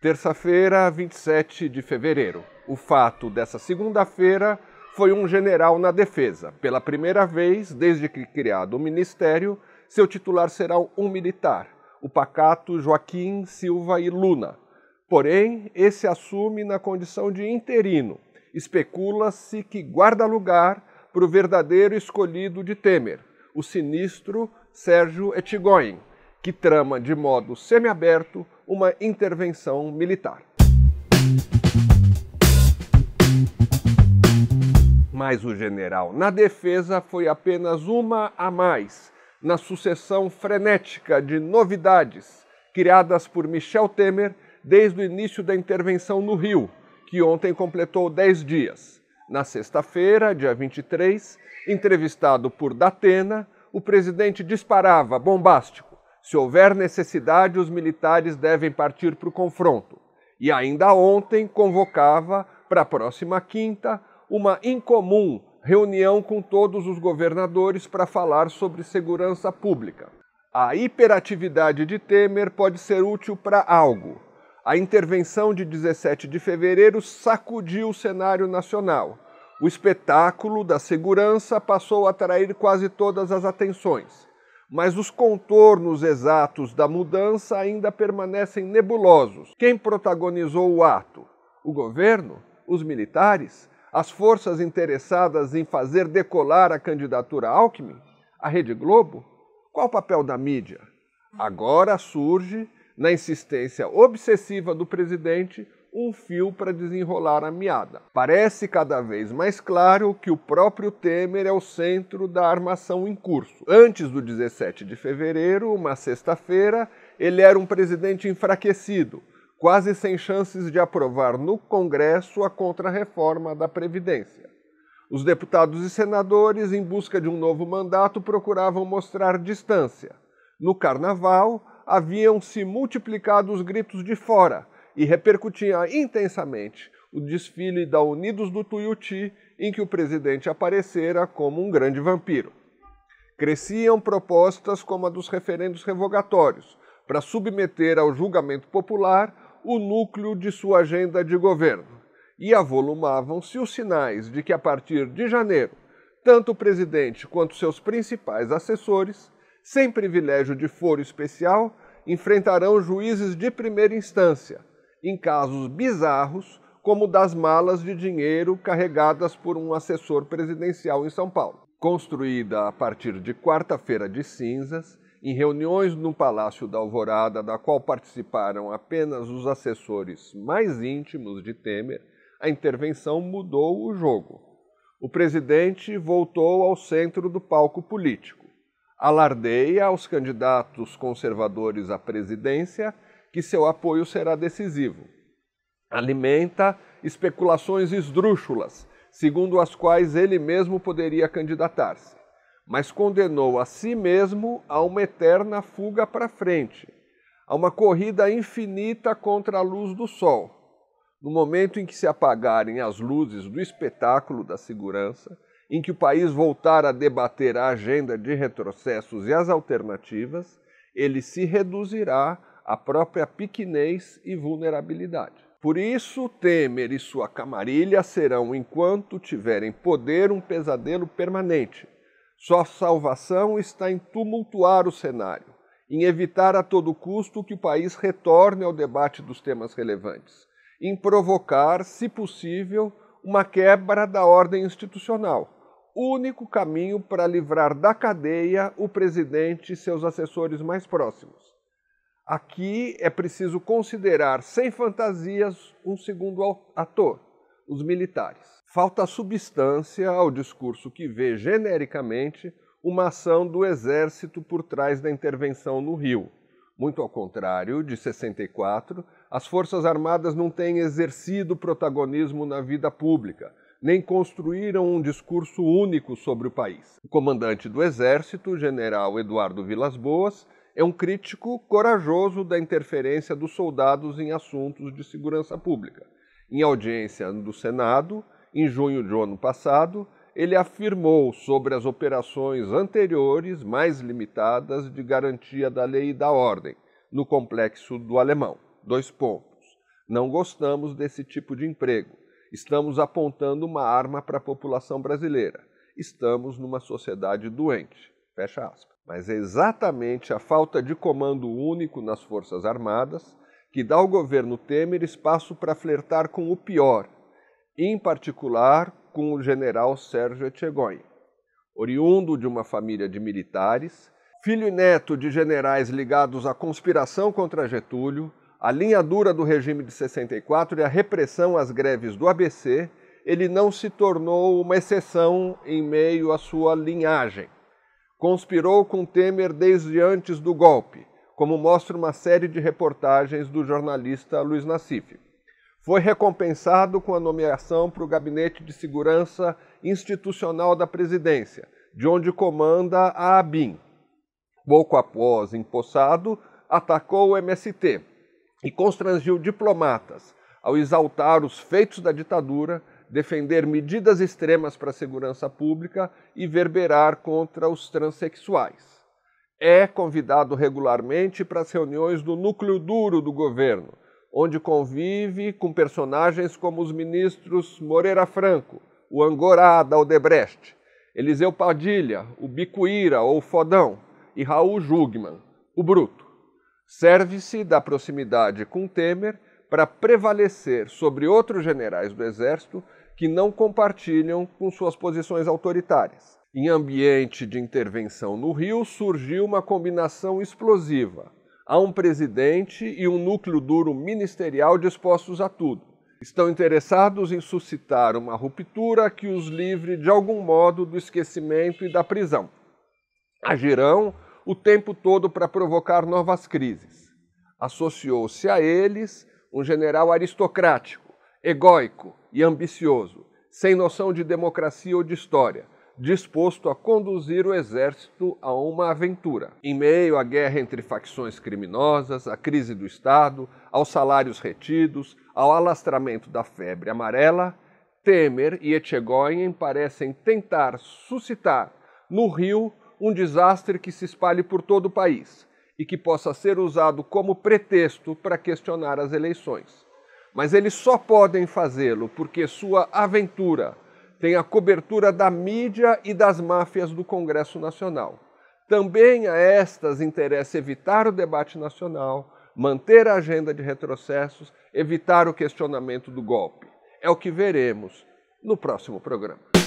Terça-feira, 27 de fevereiro. O fato dessa segunda-feira foi um general na defesa. Pela primeira vez, desde que criado o ministério, seu titular será um militar, o pacato Joaquim Silva e Luna. Porém, esse assume na condição de interino. Especula-se que guarda lugar para o verdadeiro escolhido de Temer, o sinistro Sérgio Etigoin, que trama de modo semiaberto uma intervenção militar. Mas o general na defesa foi apenas uma a mais na sucessão frenética de novidades criadas por Michel Temer desde o início da intervenção no Rio, que ontem completou 10 dias. Na sexta-feira, dia 23, entrevistado por Datena, o presidente disparava bombástico se houver necessidade, os militares devem partir para o confronto. E ainda ontem convocava para a próxima quinta uma incomum reunião com todos os governadores para falar sobre segurança pública. A hiperatividade de Temer pode ser útil para algo. A intervenção de 17 de fevereiro sacudiu o cenário nacional. O espetáculo da segurança passou a atrair quase todas as atenções mas os contornos exatos da mudança ainda permanecem nebulosos. Quem protagonizou o ato? O governo? Os militares? As forças interessadas em fazer decolar a candidatura Alckmin? A Rede Globo? Qual o papel da mídia? Agora surge na insistência obsessiva do presidente, um fio para desenrolar a meada. Parece cada vez mais claro que o próprio Temer é o centro da armação em curso. Antes do 17 de fevereiro, uma sexta-feira, ele era um presidente enfraquecido, quase sem chances de aprovar no Congresso a contrarreforma da Previdência. Os deputados e senadores, em busca de um novo mandato, procuravam mostrar distância. No Carnaval, haviam-se multiplicado os gritos de fora e repercutia intensamente o desfile da Unidos do Tuiuti, em que o presidente aparecera como um grande vampiro. Cresciam propostas como a dos referendos revogatórios, para submeter ao julgamento popular o núcleo de sua agenda de governo. E avolumavam-se os sinais de que, a partir de janeiro, tanto o presidente quanto seus principais assessores sem privilégio de foro especial, enfrentarão juízes de primeira instância, em casos bizarros, como das malas de dinheiro carregadas por um assessor presidencial em São Paulo. Construída a partir de quarta-feira de cinzas, em reuniões no Palácio da Alvorada, da qual participaram apenas os assessores mais íntimos de Temer, a intervenção mudou o jogo. O presidente voltou ao centro do palco político alardeia aos candidatos conservadores à presidência que seu apoio será decisivo. Alimenta especulações esdrúxulas, segundo as quais ele mesmo poderia candidatar-se, mas condenou a si mesmo a uma eterna fuga para frente, a uma corrida infinita contra a luz do sol. No momento em que se apagarem as luzes do espetáculo da segurança, em que o país voltar a debater a agenda de retrocessos e as alternativas, ele se reduzirá à própria pequenez e vulnerabilidade. Por isso, Temer e sua camarilha serão, enquanto tiverem poder, um pesadelo permanente. Sua salvação está em tumultuar o cenário, em evitar a todo custo que o país retorne ao debate dos temas relevantes, em provocar, se possível, uma quebra da ordem institucional único caminho para livrar da cadeia o presidente e seus assessores mais próximos. Aqui é preciso considerar, sem fantasias, um segundo ator: os militares. Falta substância ao discurso que vê genericamente uma ação do exército por trás da intervenção no Rio. Muito ao contrário de 64, as Forças Armadas não têm exercido protagonismo na vida pública nem construíram um discurso único sobre o país. O comandante do Exército, general Eduardo Vilas Boas, é um crítico corajoso da interferência dos soldados em assuntos de segurança pública. Em audiência do Senado, em junho do ano passado, ele afirmou sobre as operações anteriores, mais limitadas, de garantia da lei e da ordem, no complexo do Alemão. Dois pontos. Não gostamos desse tipo de emprego estamos apontando uma arma para a população brasileira. Estamos numa sociedade doente. Fecha aspas. Mas é exatamente a falta de comando único nas Forças Armadas que dá ao governo Temer espaço para flertar com o pior, em particular com o general Sérgio Etchegoin. Oriundo de uma família de militares, filho e neto de generais ligados à conspiração contra Getúlio, a linha dura do regime de 64 e a repressão às greves do ABC, ele não se tornou uma exceção em meio à sua linhagem. Conspirou com Temer desde antes do golpe, como mostra uma série de reportagens do jornalista Luiz Nassif. Foi recompensado com a nomeação para o Gabinete de Segurança Institucional da Presidência, de onde comanda a ABIN. Pouco após empossado, atacou o MST, e constrangiu diplomatas ao exaltar os feitos da ditadura, defender medidas extremas para a segurança pública e verberar contra os transexuais. É convidado regularmente para as reuniões do núcleo duro do governo, onde convive com personagens como os ministros Moreira Franco, o Angorá da Odebrecht, Eliseu Padilha, o Bicuíra ou Fodão e Raul Jugman, o Bruto. Serve-se da proximidade com Temer para prevalecer sobre outros generais do Exército que não compartilham com suas posições autoritárias. Em ambiente de intervenção no Rio, surgiu uma combinação explosiva. Há um presidente e um núcleo duro ministerial dispostos a tudo. Estão interessados em suscitar uma ruptura que os livre de algum modo do esquecimento e da prisão. Agirão o tempo todo para provocar novas crises. Associou-se a eles um general aristocrático, egóico e ambicioso, sem noção de democracia ou de história, disposto a conduzir o exército a uma aventura. Em meio à guerra entre facções criminosas, à crise do Estado, aos salários retidos, ao alastramento da febre amarela, Temer e Etchegoyen parecem tentar suscitar no Rio um desastre que se espalhe por todo o país e que possa ser usado como pretexto para questionar as eleições. Mas eles só podem fazê-lo porque sua aventura tem a cobertura da mídia e das máfias do Congresso Nacional. Também a estas interessa evitar o debate nacional, manter a agenda de retrocessos, evitar o questionamento do golpe. É o que veremos no próximo programa.